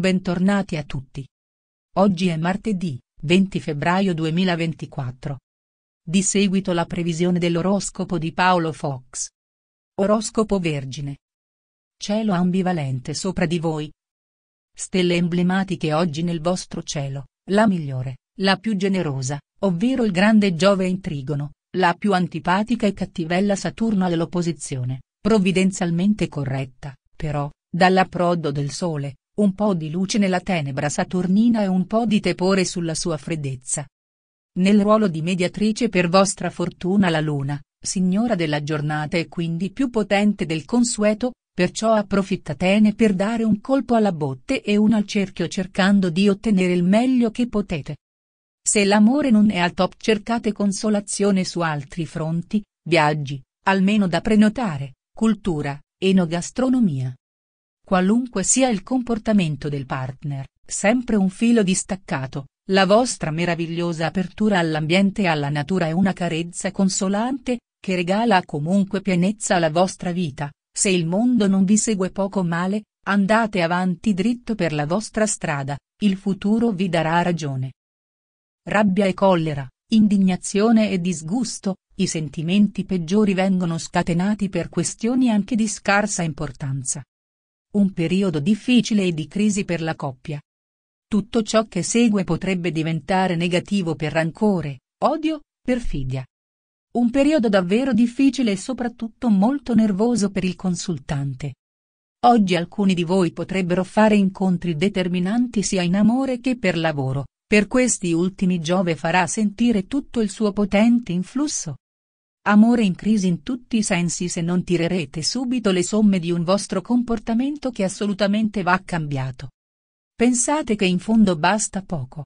Bentornati a tutti. Oggi è martedì, 20 febbraio 2024. Di seguito la previsione dell'oroscopo di Paolo Fox. Oroscopo Vergine. Cielo ambivalente sopra di voi. Stelle emblematiche oggi nel vostro cielo, la migliore, la più generosa, ovvero il grande Giove in trigono, la più antipatica e cattivella Saturno all'opposizione, provvidenzialmente corretta, però, dall'approdo del Sole, un po' di luce nella tenebra saturnina e un po' di tepore sulla sua freddezza. Nel ruolo di mediatrice per vostra fortuna la luna, signora della giornata è quindi più potente del consueto, perciò approfittatene per dare un colpo alla botte e uno al cerchio cercando di ottenere il meglio che potete. Se l'amore non è al top cercate consolazione su altri fronti, viaggi, almeno da prenotare, cultura, enogastronomia. Qualunque sia il comportamento del partner, sempre un filo distaccato, la vostra meravigliosa apertura all'ambiente e alla natura è una carezza consolante, che regala comunque pienezza alla vostra vita, se il mondo non vi segue poco male, andate avanti dritto per la vostra strada, il futuro vi darà ragione. Rabbia e collera, indignazione e disgusto, i sentimenti peggiori vengono scatenati per questioni anche di scarsa importanza. Un periodo difficile e di crisi per la coppia. Tutto ciò che segue potrebbe diventare negativo per rancore, odio, perfidia. Un periodo davvero difficile e soprattutto molto nervoso per il consultante. Oggi alcuni di voi potrebbero fare incontri determinanti sia in amore che per lavoro, per questi ultimi Giove farà sentire tutto il suo potente influsso, Amore in crisi in tutti i sensi se non tirerete subito le somme di un vostro comportamento che assolutamente va cambiato. Pensate che in fondo basta poco.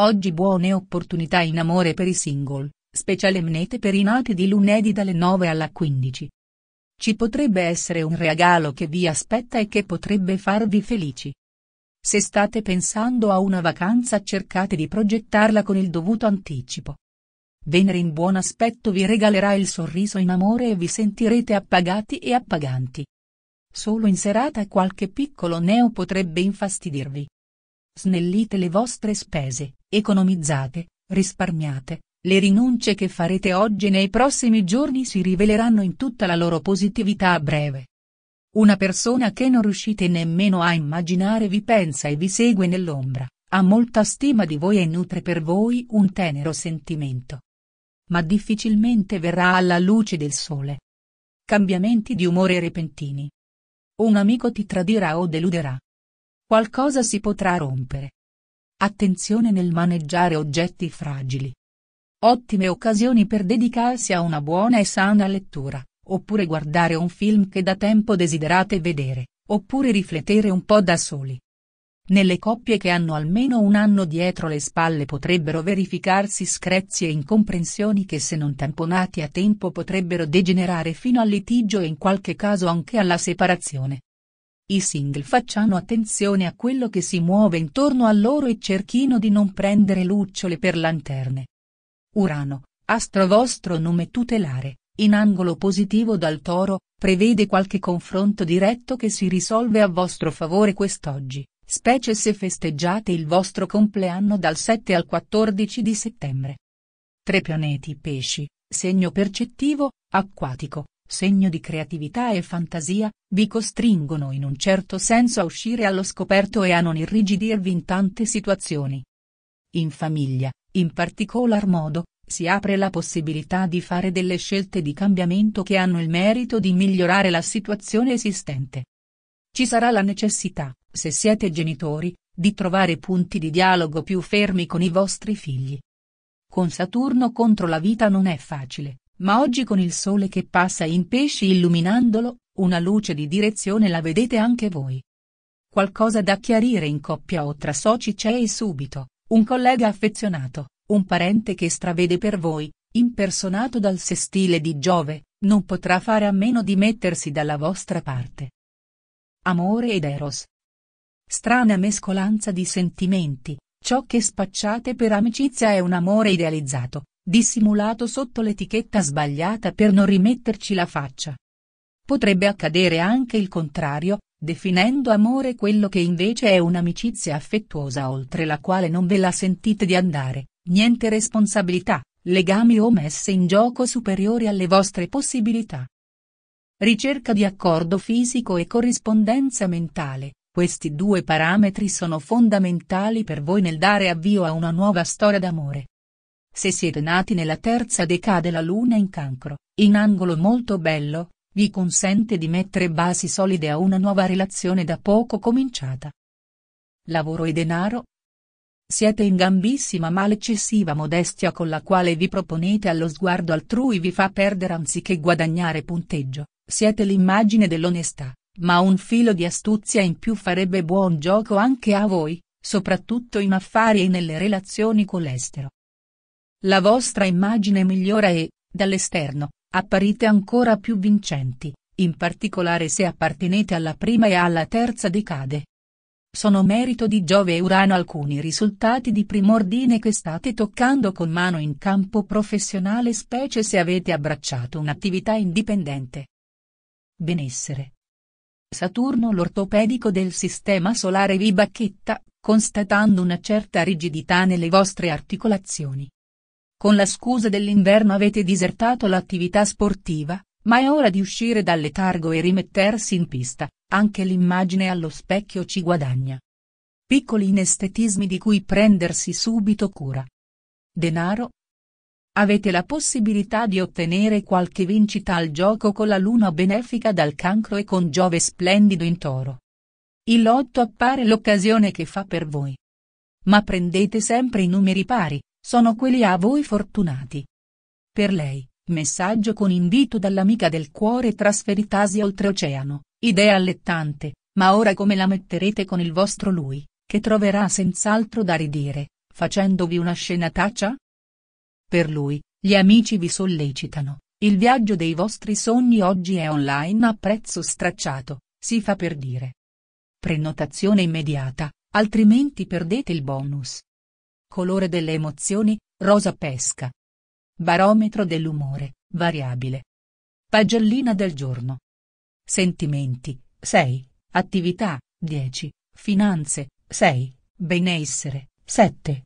Oggi buone opportunità in amore per i single, speciale mnete per i nati di lunedì dalle 9 alla 15. Ci potrebbe essere un regalo che vi aspetta e che potrebbe farvi felici. Se state pensando a una vacanza cercate di progettarla con il dovuto anticipo. Venere in buon aspetto vi regalerà il sorriso in amore e vi sentirete appagati e appaganti. Solo in serata qualche piccolo neo potrebbe infastidirvi. Snellite le vostre spese, economizzate, risparmiate, le rinunce che farete oggi e nei prossimi giorni si riveleranno in tutta la loro positività a breve. Una persona che non riuscite nemmeno a immaginare vi pensa e vi segue nell'ombra, ha molta stima di voi e nutre per voi un tenero sentimento ma difficilmente verrà alla luce del sole. Cambiamenti di umore repentini. Un amico ti tradirà o deluderà. Qualcosa si potrà rompere. Attenzione nel maneggiare oggetti fragili. Ottime occasioni per dedicarsi a una buona e sana lettura, oppure guardare un film che da tempo desiderate vedere, oppure riflettere un po' da soli. Nelle coppie che hanno almeno un anno dietro le spalle potrebbero verificarsi screzi e incomprensioni che se non tamponati a tempo potrebbero degenerare fino al litigio e in qualche caso anche alla separazione. I single facciano attenzione a quello che si muove intorno a loro e cerchino di non prendere lucciole per lanterne. Urano, astro vostro nome tutelare, in angolo positivo dal toro, prevede qualche confronto diretto che si risolve a vostro favore quest'oggi specie se festeggiate il vostro compleanno dal 7 al 14 di settembre. Tre pianeti pesci, segno percettivo, acquatico, segno di creatività e fantasia, vi costringono in un certo senso a uscire allo scoperto e a non irrigidirvi in tante situazioni. In famiglia, in particolar modo, si apre la possibilità di fare delle scelte di cambiamento che hanno il merito di migliorare la situazione esistente. Ci sarà la necessità, se siete genitori, di trovare punti di dialogo più fermi con i vostri figli. Con Saturno contro la vita non è facile, ma oggi con il sole che passa in pesci illuminandolo, una luce di direzione la vedete anche voi. Qualcosa da chiarire in coppia o tra soci c'è e subito, un collega affezionato, un parente che stravede per voi, impersonato dal sestile di Giove, non potrà fare a meno di mettersi dalla vostra parte. Amore ed Eros, Strana mescolanza di sentimenti, ciò che spacciate per amicizia è un amore idealizzato, dissimulato sotto l'etichetta sbagliata per non rimetterci la faccia. Potrebbe accadere anche il contrario, definendo amore quello che invece è un'amicizia affettuosa oltre la quale non ve la sentite di andare, niente responsabilità, legami o messe in gioco superiori alle vostre possibilità. Ricerca di accordo fisico e corrispondenza mentale, questi due parametri sono fondamentali per voi nel dare avvio a una nuova storia d'amore. Se siete nati nella terza decade la luna in cancro, in angolo molto bello, vi consente di mettere basi solide a una nuova relazione da poco cominciata. Lavoro e denaro? Siete in gambissima ma l'eccessiva modestia con la quale vi proponete allo sguardo altrui vi fa perdere anziché guadagnare punteggio, siete l'immagine dell'onestà, ma un filo di astuzia in più farebbe buon gioco anche a voi, soprattutto in affari e nelle relazioni con l'estero. La vostra immagine migliora e, dall'esterno, apparite ancora più vincenti, in particolare se appartenete alla prima e alla terza decade. Sono merito di Giove e Urano alcuni risultati di primordine che state toccando con mano in campo professionale specie se avete abbracciato un'attività indipendente. Benessere. Saturno l'ortopedico del sistema solare vi bacchetta, constatando una certa rigidità nelle vostre articolazioni. Con la scusa dell'inverno avete disertato l'attività sportiva, ma è ora di uscire dal letargo e rimettersi in pista, anche l'immagine allo specchio ci guadagna. Piccoli inestetismi di cui prendersi subito cura. Denaro, Avete la possibilità di ottenere qualche vincita al gioco con la luna benefica dal cancro e con Giove splendido in toro. Il lotto appare l'occasione che fa per voi. Ma prendete sempre i numeri pari, sono quelli a voi fortunati. Per lei, messaggio con invito dall'amica del cuore trasferitasi oltreoceano, idea allettante, ma ora come la metterete con il vostro lui, che troverà senz'altro da ridire, facendovi una scenataccia? Per lui, gli amici vi sollecitano, il viaggio dei vostri sogni oggi è online a prezzo stracciato, si fa per dire. Prenotazione immediata, altrimenti perdete il bonus. Colore delle emozioni, rosa pesca. Barometro dell'umore, variabile. Pagellina del giorno. Sentimenti, 6. Attività, 10. Finanze, 6. Benessere, 7.